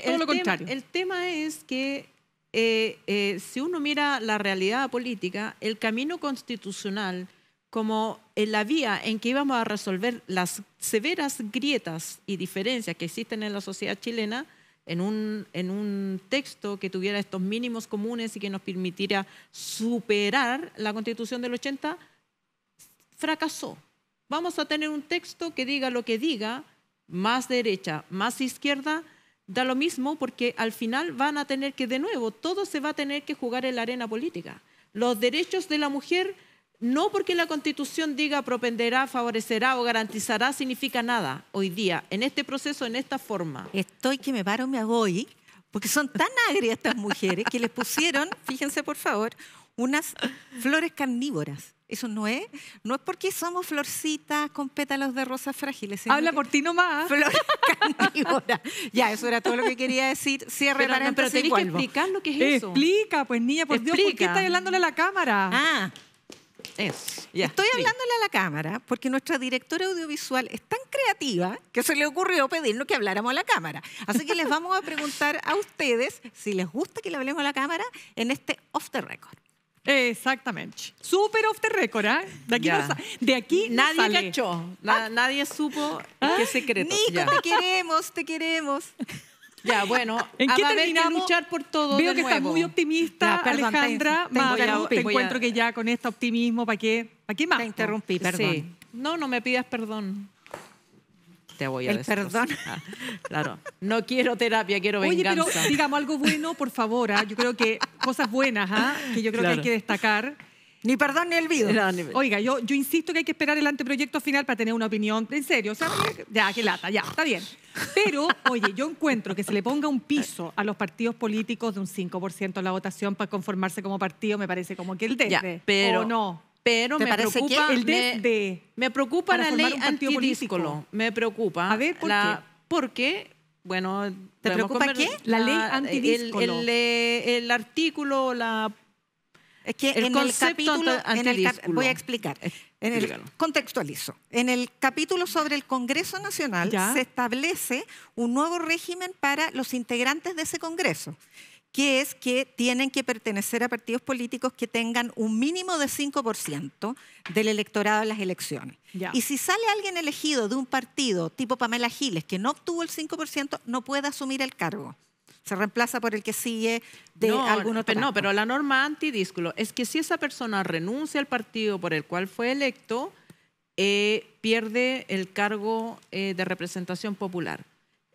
el tema es que eh, eh, si uno mira la realidad política, el camino constitucional como eh, la vía en que íbamos a resolver las severas grietas y diferencias que existen en la sociedad chilena, en un, en un texto que tuviera estos mínimos comunes y que nos permitiera superar la constitución del 80, fracasó. Vamos a tener un texto que diga lo que diga, más derecha, más izquierda, da lo mismo porque al final van a tener que, de nuevo, todo se va a tener que jugar en la arena política. Los derechos de la mujer, no porque la constitución diga propenderá, favorecerá o garantizará, significa nada hoy día, en este proceso, en esta forma. Estoy que me paro, me voy, porque son tan agrias estas mujeres que les pusieron, fíjense por favor, unas flores carnívoras. Eso no es, no es porque somos florcitas con pétalos de rosas frágiles. Habla por ti nomás. Flor ya, eso era todo lo que quería decir. Cierre la Pero tenés que explicar lo que es eso. Explica, pues niña, por Dios, ¿por qué estás hablándole a la cámara? Ah. Eso, Estoy hablándole a la cámara porque nuestra directora audiovisual es tan creativa que se le ocurrió pedirnos que habláramos a la cámara. Así que les vamos a preguntar a ustedes si les gusta que le hablemos a la cámara en este off the record. Exactamente. Súper off the record, ¿eh? De aquí, no, de aquí nadie no cachó, ah. nadie supo ah. qué secreto. Nico, ya. te queremos, te queremos. Ya, bueno, ¿En qué terminamos? Que luchar por todo Veo que estás muy optimista, Alejandra. Te, te, te encuentro que ya con este optimismo, ¿para qué, ¿para qué más? Te interrumpí, perdón. No, no me pidas perdón te voy a El perdón. Ah, claro. No quiero terapia, quiero venganza. Oye, pero digamos algo bueno, por favor. ¿ah? Yo creo que cosas buenas, ¿ah? que yo creo que hay que destacar. Ni perdón ni olvido. Oiga, yo, yo insisto que hay que esperar el anteproyecto final para tener una opinión. En serio, o ya, qué lata, ya, está bien. Pero, oye, yo encuentro que se le ponga un piso a los partidos políticos de un 5% en la votación para conformarse como partido, me parece como que el debe pero... O no pero me preocupa, el de, me, preocupa la ley antidíscolo. Me preocupa. A ver, ¿por qué? Porque, bueno... ¿Te preocupa qué? La, ley antidíscolo. Eh, el, artículo, la... Es que en el capítulo... voy a explicar. Eh, en el, contextualizo. En el capítulo sobre el Congreso Nacional se establece un nuevo régimen para los integrantes de ese Congreso que es que tienen que pertenecer a partidos políticos que tengan un mínimo de 5% del electorado en las elecciones. Y si sale alguien elegido de un partido tipo Pamela Giles que no obtuvo el 5%, no puede asumir el cargo. Se reemplaza por el que sigue de algunos. algún otro. Pero no, pero la norma antidísculo es que si esa persona renuncia al partido por el cual fue electo, eh, pierde el cargo eh, de representación popular.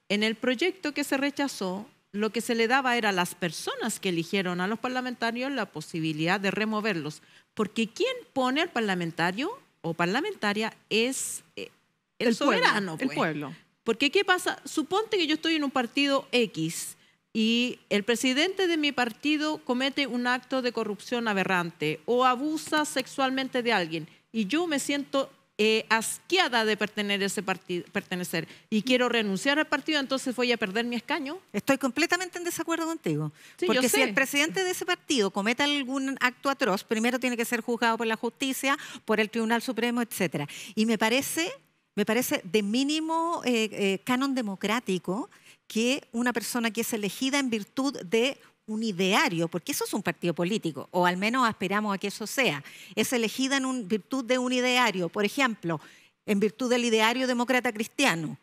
En el proyecto que se rechazó, lo que se le daba era a las personas que eligieron a los parlamentarios la posibilidad de removerlos, porque quien pone al parlamentario o parlamentaria es eh, el, soberano, el pues? pueblo. Porque ¿qué pasa? Suponte que yo estoy en un partido X y el presidente de mi partido comete un acto de corrupción aberrante o abusa sexualmente de alguien y yo me siento eh, asqueada de pertenecer, pertenecer y mm. quiero renunciar al partido, entonces voy a perder mi escaño. Estoy completamente en desacuerdo contigo. porque si el presidente de ese partido cometa algún acto atroz, primero tiene que ser juzgado por la justicia, por el Tribunal Supremo, etc. Y me parece, me parece de mínimo eh, eh, canon democrático que una persona que es elegida en virtud de un ideario, porque eso es un partido político, o al menos aspiramos a que eso sea. Es elegida en virtud de un ideario, por ejemplo, en virtud del ideario demócrata cristiano.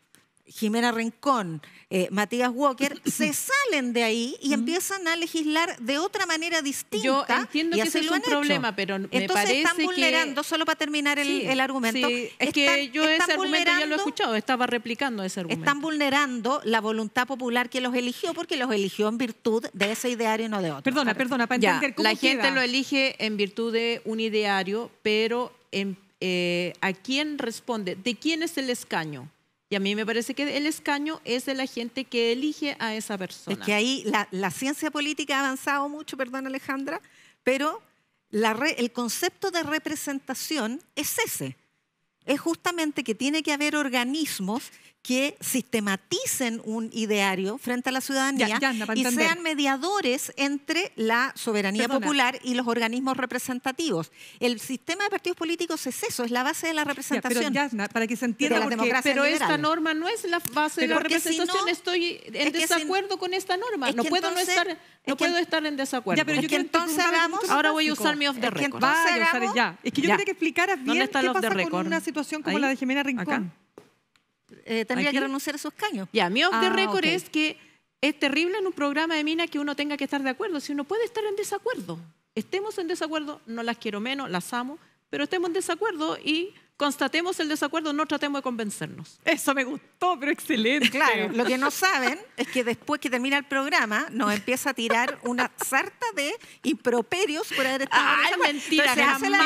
Jimena Rincón, eh, Matías Walker, se salen de ahí y empiezan a legislar de otra manera distinta. Yo entiendo que ese es un problema, pero me Entonces, están vulnerando, solo para terminar el, argumento. Es que yo ese argumento ya lo he escuchado, estaba replicando ese argumento. Están vulnerando la voluntad popular que los eligió, porque los eligió en virtud de ese ideario y no de otro. Perdona, perdona, para entender La gente lo elige en virtud de un ideario, pero eh, ¿a quién responde? ¿De quién es el escaño? Y a mí me parece que el escaño es de la gente que elige a esa persona. Es que ahí la, ciencia política ha avanzado mucho, perdón Alejandra, pero el concepto de representación es ese. Es justamente que tiene que haber organismos que sistematicen un ideario frente a la ciudadanía y sean mediadores entre la soberanía popular y los organismos representativos. El sistema de partidos políticos es eso, es la base de la representación. pero, para que se entienda, pero, pero esta norma no es la base de la representación. estoy en desacuerdo con esta norma. no puedo no estar, no puedo estar en desacuerdo. pero entonces ahora voy a usar mi off the record. ya. Es que yo quería que explicaras bien qué pasa con una situación como la de Jimena Rincón. Eh, tendría que renunciar a su escaño. Ya, mi off the ah, record es que es terrible en un programa de mina que uno tenga que estar de acuerdo. Si uno puede estar en desacuerdo, estemos en desacuerdo, no las quiero menos, las amo, pero estemos en desacuerdo y constatemos el desacuerdo, no tratemos de convencernos. Eso me gustó, pero excelente. Claro, lo que no saben es que después que termina el programa nos empieza a tirar una sarta de improperios por haber estado mentira, jamás, la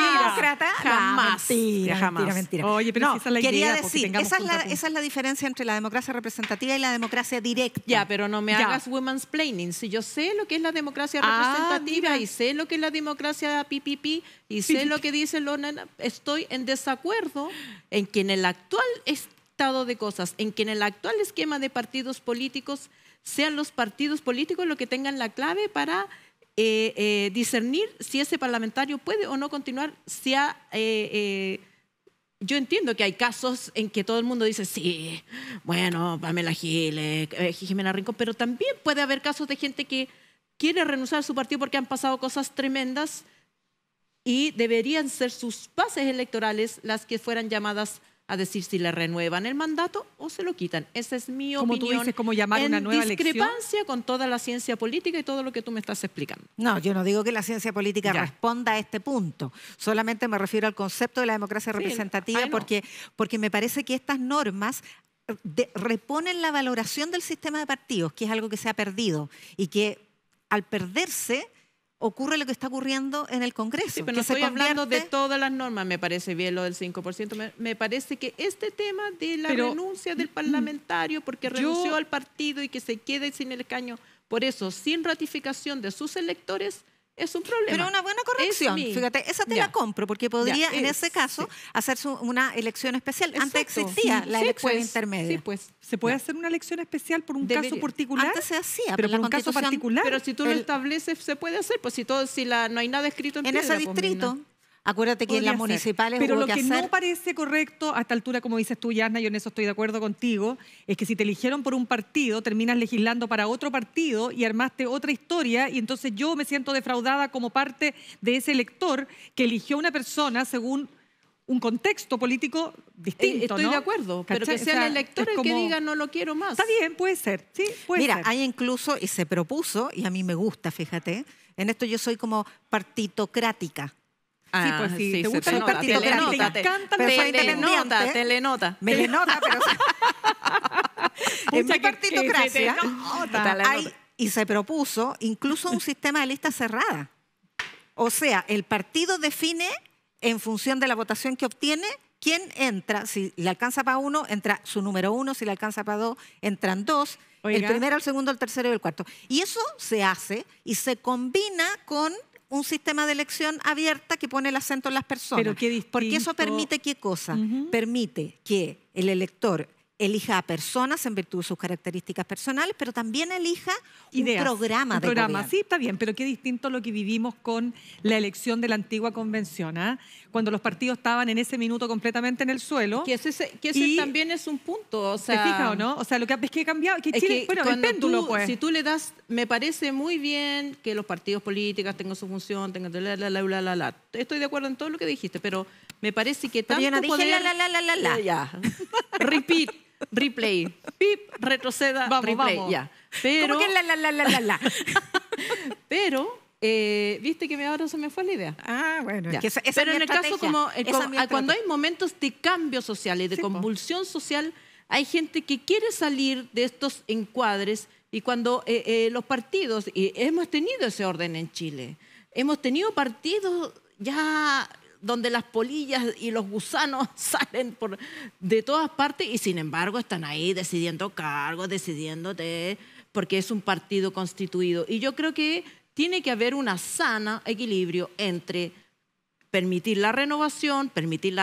Jamás. jamás. Oye, pero esa es la idea. Pues, quería decir, esa es la, es la, diferencia entre la democracia representativa y la democracia directa. Ya, pero no me hagas women's planning. Si yo sé lo que es la democracia ah, representativa y sé lo que es la democracia PPP y sé lo que dice lona Estoy en desacuerdo en que en el actual estado de cosas, en que en el actual esquema de partidos políticos, sean los partidos políticos los que tengan la clave para eh, eh, discernir si ese parlamentario puede o no continuar, eh, yo entiendo que hay casos en que todo el mundo dice, sí, bueno, Pamela Giles, Jimena Rincón, pero también puede haber casos de gente que quiere renunciar a su partido porque han pasado cosas tremendas y deberían ser sus bases electorales las que fueran llamadas a decir si le renuevan el mandato o se lo quitan. Esa es mi opinión. Como tú dices, como llamar una nueva discrepancia con toda la ciencia política y todo lo que tú me estás explicando. No, yo no digo que la ciencia política responda a este punto. Solamente me refiero al concepto de la democracia representativa porque, porque me parece que estas normas eh, reponen la valoración del sistema de partidos, que es algo que se ha perdido y que al perderse ocurre lo que está ocurriendo en el Congreso. Sí, pero no estoy hablando de todas las normas, me parece bien lo del 5%, me, parece que este tema de la renuncia del mm, mm. parlamentario porque renunció al partido y que se quede sin el caño, por eso, sin ratificación de sus electores, es un problema. Pero una buena corrección, fíjate, esa te la compro, porque podría en ese caso hacer hacerse una elección especial. Antes existía la elección pues, intermedia. Sí, pues se puede hacer una elección especial por un caso particular. Antes se hacía, pero por un caso particular. Pero si tú lo estableces, se puede hacer, pues si todo, si la, no hay nada escrito en, en ese pues, distrito. Acuérdate que en las municipales Pero lo que, no parece correcto, a esta altura, como dices tú, Yasna, yo en eso estoy de acuerdo contigo, es que si te eligieron por un partido, terminas legislando para otro partido y armaste otra historia, y entonces yo me siento defraudada como parte de ese elector que eligió a una persona según un contexto político distinto. Eh, estoy de acuerdo, pero que sea, el elector el que diga no lo quiero más. Está bien, puede ser, sí, Mira, hay incluso, y se propuso, y a mí me gusta, fíjate, en esto yo soy como partitocrática. Ah, pues, sí, te gusta el partido, te, nota, te encanta pero te Te telenota. Me le nota, pero... en mi partidocracia hay, y se propuso incluso un sistema de lista cerrada. O sea, el partido define en función de la votación que obtiene quién entra. Si le alcanza para uno, entra su número uno. Si le alcanza para dos, entran dos. El primero, el segundo, el tercero y el cuarto. Y eso se hace y se combina con un sistema de elección abierta que pone el acento en las personas. Pero qué Porque eso permite qué cosa? Permite que el elector elija a personas en virtud de sus características personales, pero también elija un programa de programa. Gobierno. Sí, está bien, pero qué distinto lo que vivimos con la elección de la antigua convención, ¿ah? cuando los partidos estaban en ese minuto completamente en el suelo. Que ese, también es un punto, o sea... ¿Te fijas o no? O sea, lo que es que ha cambiado, es que bueno, pues. Si tú le das, me parece muy bien que los partidos políticos tengan su función, tengan la, la, Estoy de acuerdo en todo lo que dijiste, pero me parece que tanto pero no dije la, la, la, la, la, Ya. Repeat replay, pip, retroceda, vamos, replay, Pero, Pero, eh, viste que ahora se me fue la idea. Ah, bueno. Pero en el caso como, eh, ah, cuando hay momentos de cambio social y de convulsión social, hay gente que quiere salir de estos encuadres y cuando eh, los partidos, y hemos tenido ese orden en Chile, hemos tenido partidos ya donde las polillas y los gusanos salen por, de todas partes y sin embargo están ahí decidiendo cargos, decidiéndote, porque es un partido constituido. Y yo creo que tiene que haber un sana equilibrio entre permitir la renovación, permitir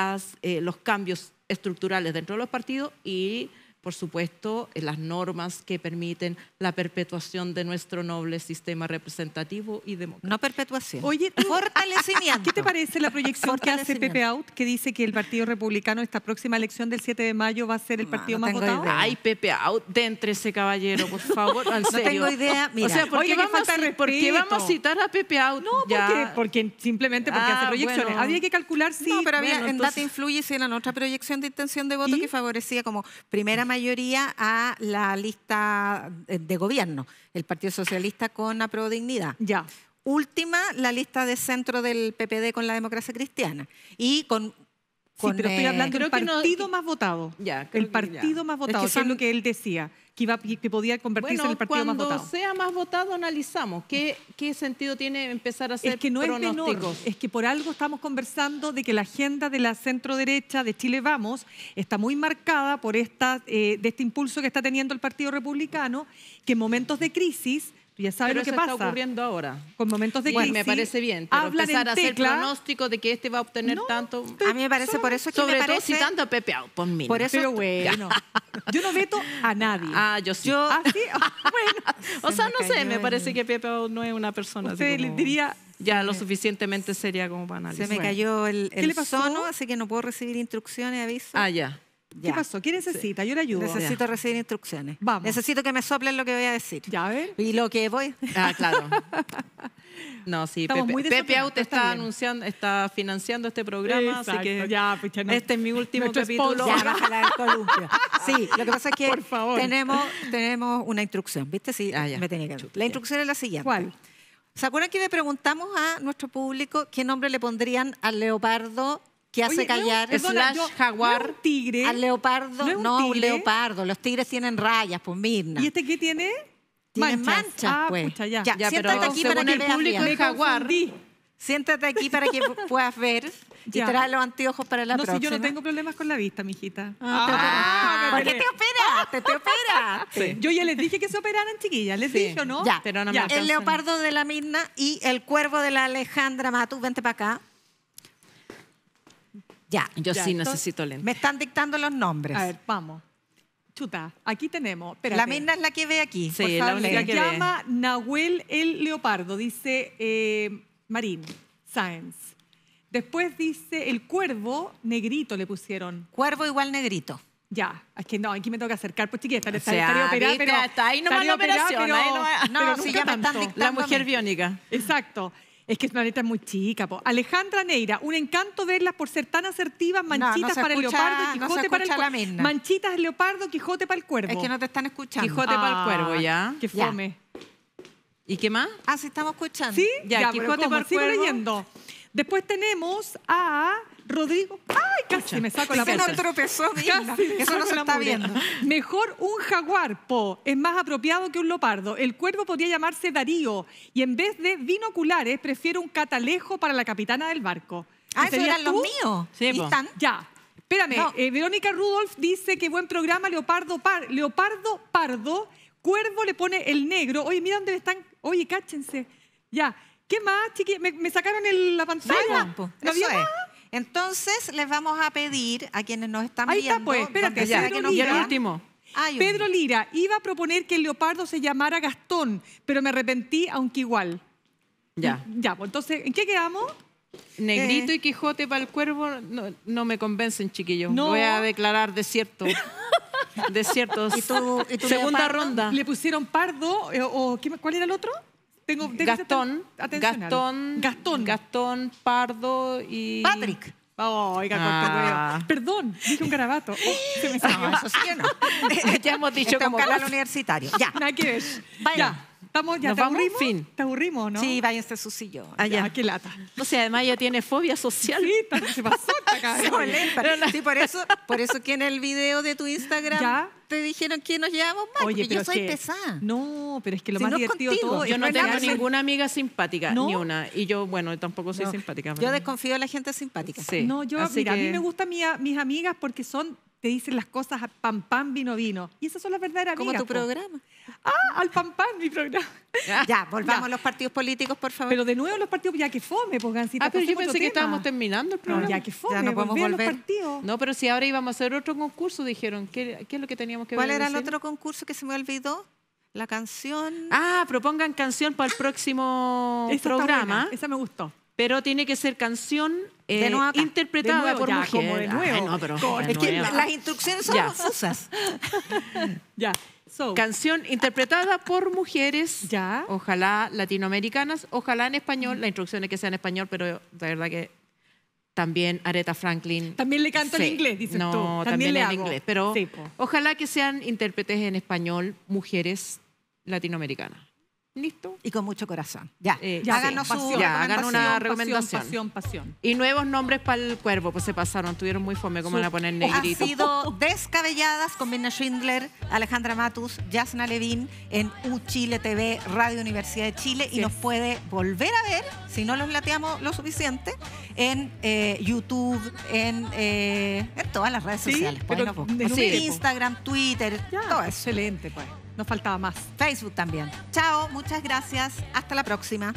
eh, los cambios estructurales dentro de los partidos y por supuesto, eh, las normas que permiten la perpetuación de nuestro noble sistema representativo y democrático. No perpetuación. Oye, ¿Qué te parece la proyección que hace Pepe Out, que dice que el Partido Republicano esta próxima elección del 7 de mayo va a ser el partido más votado? Ay, Pepe Out, entre ese caballero, por favor, No tengo idea, mira. O sea, ¿por, qué vamos, a, ¿por qué vamos a citar a Pepe Out? No, porque, porque, simplemente porque hace ah, proyecciones. Había que calcular si... No, pero en data influye si era nuestra proyección de intención de voto que favorecía como primera mayoría mayoría a la lista de gobierno, el Partido Socialista con Apro Dignidad. Ya. Última, la lista de centro del PPD con la democracia cristiana. Y con sí, pero estoy hablando del partido más votado. el partido más votado, que, es lo que él decía, que, iba, podía convertirse en el partido más votado. Cuando sea más votado, analizamos qué, sentido tiene empezar a hacer es que no Es, es que por algo estamos conversando de que la agenda de la centro-derecha de Chile Vamos está muy marcada por esta, eh, de este impulso que está teniendo el Partido Republicano, que en momentos de crisis ya sabes Pero lo que está ocurriendo ahora. Con momentos de crisis. Bueno, me parece bien, pero empezar a hacer pronóstico de que este va a obtener tanto... A mí me parece, por eso que Sobre me todo parece... citando a Pepe por mí. Por eso bueno, yo no veto a nadie. Ah, yo sí. Ah, sí, ah, bueno. o sea, no sé, me parece que Pepe no es una persona de Usted le diría, ya lo suficientemente seria como para Se me cayó el, el sono, así que no puedo recibir instrucciones, avisos. Ah, ya. ¿Qué pasó? ¿Qué necesita? Yo le ayudo. Necesito recibir instrucciones. Vamos. Necesito que me soplen lo que voy a decir. Ya, a ver. Y lo que voy. Ah, claro. no, sí, Estamos Pepe, Pepe Out está, anunciando, está financiando este programa, así que ya, pues, este es mi último capítulo. Ya, bájala del Sí, lo que pasa es que Tenemos, tenemos una instrucción, ¿viste? Sí, ah, me tenía que La instrucción es la siguiente. ¿Cuál? ¿Se acuerdan que le preguntamos a nuestro público qué nombre le pondrían al leopardo que hace callar no, slash jaguar tigre, al leopardo. No, un, leopardo. Los tigres tienen rayas, pues Mirna. ¿Y este qué tiene? Tiene manchas, ah, pues. ya. siéntate aquí para que veas público de jaguar. Siéntate aquí para que puedas ver y trae los anteojos para la no, próxima. No, si yo no tengo problemas con la vista, mijita. Ah, ah, ¿Por qué te operas? ¿Te, operaste. Yo ya les dije que se operaran, chiquillas. Les dije, ¿no? Pero no El leopardo de la Mirna y el cuervo de la Alejandra Matu. Vente para acá. Ya. Yo sí necesito lentes. Me están dictando los nombres. A ver, vamos. Chuta, aquí tenemos. La mina es la que ve aquí. Sí, por la Se llama Nahuel el Leopardo, dice eh, Marín, Science. Después dice el cuervo negrito le pusieron. Cuervo igual negrito. Ya, es que no, aquí me tengo que acercar, pues chiquita, le estaría operada, pero... Está ahí nomás la operación, ahí No, sí, ya me están La mujer biónica. Exacto. Es que es una letra muy chica. Alejandra Neira, un encanto verlas por ser tan asertivas. Manchitas para el leopardo, Quijote para el cuervo. Manchitas leopardo, Quijote para el cuervo. Es que no te están escuchando. Quijote para el ah, cuervo, ya. Qué fome. ¿Y qué más? Ah, sí, estamos escuchando. Sí, ya, ya Quijote para el cuervo. Sigo leyendo. Después tenemos a Rodrigo. ¡Ay, casi me saco la Se tropezó, Eso no se está viendo. Mejor un jaguarpo. Es más apropiado que un leopardo. El cuervo podría llamarse Darío. Y en vez de binoculares, prefiero un catalejo para la capitana del barco. Ah, eran los míos. Ya. Espérame, eh, Verónica Rudolph dice que buen programa, Leopardo, Leopardo Pardo. Cuervo le pone el negro. Oye, mira dónde están. Oye, cáchense. Ya. ¿Qué más, chiqui? Me, sacaron el, la pantalla. ¿No entonces les vamos a pedir a quienes nos están viendo... Ahí está pues, espérate, ya, que y el último. Pedro Lira, iba a proponer que el leopardo se llamara Gastón, pero me arrepentí, aunque igual. Ya. Ya, pues entonces, ¿en qué quedamos? Negrito eh, y Quijote para el cuervo no, me convencen, chiquillos. No. Voy a declarar desierto. cierto de cierto Segunda ronda. ¿Le pusieron pardo? Eh, ¿O, ¿cuál era el otro? Tengo, Gastón, Gastón, Gastón, Gastón, Pardo y... Patrick. Oh, oiga, ah. Perdón, dije un garabato. Oh, se me salió. No, eso sí que no. ya hemos dicho Esto como... un canal universitario. Ya. Nada que ver. Vaya. Estamos, ya te aburrimos. Fin. Te aburrimos, ¿no? Sí, váyanse este a su sillón. Allá. Ah, qué lata. No sé, sea, además ella tiene fobia social. Sí, está, se pasó Sí, por eso, por eso que en el video de tu Instagram te dijeron que nos llevamos mal, porque yo soy pesada. No, pero es que lo más divertido todo. Yo no tengo ninguna amiga simpática, ni una. Y yo, bueno, tampoco soy simpática. Yo desconfío de la gente simpática. Sí. No, yo, a mí me gustan mis amigas porque son te dicen las cosas a pan pan, vino vino. Y esas son las verdaderas Como tu programa. Ah, al pan pan, mi programa. ya, volvamos a los partidos políticos, por favor. Pero de nuevo los partidos, ya que fome, pongancita. Ah, pues pero yo pensé que estábamos terminando el programa. ya que fome, ya no podemos volver. Los partidos. No, pero si ahora íbamos a hacer otro concurso, dijeron. ¿Qué, qué es lo que teníamos que ver? ¿Cuál era el otro concurso que se me olvidó? La canción. Ah, propongan canción para el próximo programa. Esa me gustó pero tiene que ser canción eh, interpretada por mujeres. de nuevo. Ah, no, es que las instrucciones son confusas. Canción interpretada por mujeres, ojalá latinoamericanas, ojalá en español, la instrucción es que sea en español, pero la verdad que también Aretha Franklin. También le canto en inglés, dices no, También, le en inglés, pero ojalá que sean intérpretes en español mujeres latinoamericanas. ¿Listo? Y con mucho corazón. Ya, eh, háganos hagan una recomendación. Pasión, pasión, y nuevos nombres para el cuervo, pues se pasaron, tuvieron muy fome, como la ponen negrito. Han sido descabelladas con Vina Schindler, Alejandra Matus, Yasna Levin en U Chile TV, Radio Universidad de Chile, y nos puede volver a ver, si no los lateamos lo suficiente, en eh, YouTube, eh, en, todas las redes sociales. Pues, en Instagram, Twitter, todo Excelente, pues. Nos faltaba más. Facebook también. Chao, muchas gracias. Hasta la próxima.